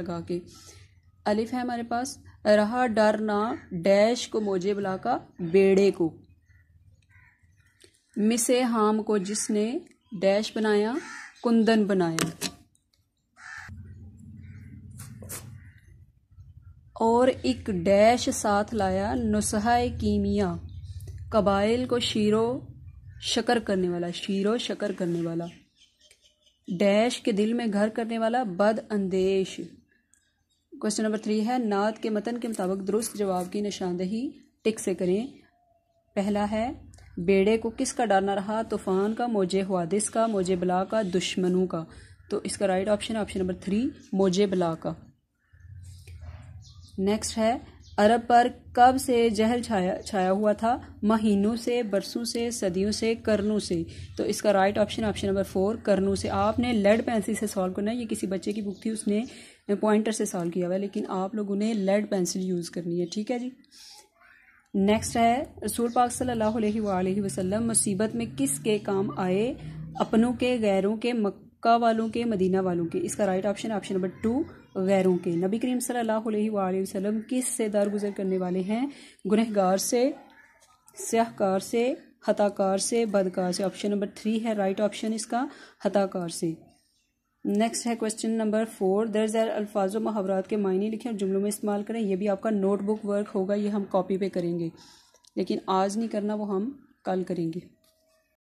लगा के अलिफ है हमारे पास रहा डर ना डैश को मोजे बुला का बेड़े को मिसे हाम को जिसने डैश बनाया कुंदन बनाया और एक डैश साथ लाया नुसहा कीमिया कबाइल को शीरो शकर करने वाला शीरो शकर करने वाला डैश के दिल में घर करने वाला बद अंदेश क्वेश्चन नंबर थ्री है नात के मतन के मुताबिक दुरुस्त जवाब की निशानदेही टिक से करें पहला है बेड़े को किसका डरना रहा तूफान का मोजे हवादिस का मोजे बला का दुश्मनों का तो इसका राइट ऑप्शन है ऑप्शन नंबर थ्री मोजे बला का नेक्स्ट है अरब पर कब से जहल छाया छाया हुआ था महीनों से बरसों से सदियों से करनों से तो इसका right option option number four करनों से आपने लेड पेंसिल से सॉल्व करना है ये किसी बच्चे की बुक थी उसने पॉइंटर से सॉल्व किया हुआ लेकिन आप लोगों ने लेड पेंसिल यूज़ करनी है ठीक है जी नेक्स्ट है रसूल पाक सल्लल्लाहु अलैहि वसल्लम मुसीबत में किसके काम आए अपनों के गैरों के मक मक्का वालों के मदीना वालों के इसका right option option number two गैरों के नबी करीम सल्लल्लाहु अलैहि वसल्लम किस से दरगुजर करने वाले हैं गुनहगार से सहकार से हताकार से बदकार से ऑप्शन नंबर थ्री है राइट ऑप्शन इसका हताकार से नेक्स्ट है क्वेश्चन नंबर फोर दर्ज अल्फाज मुहावरात के मायने लिखें और जुमलों में इस्तेमाल करें यह भी आपका नोटबुक वर्क होगा ये हम कॉपी पे करेंगे लेकिन आज नहीं करना वो हम कल करेंगे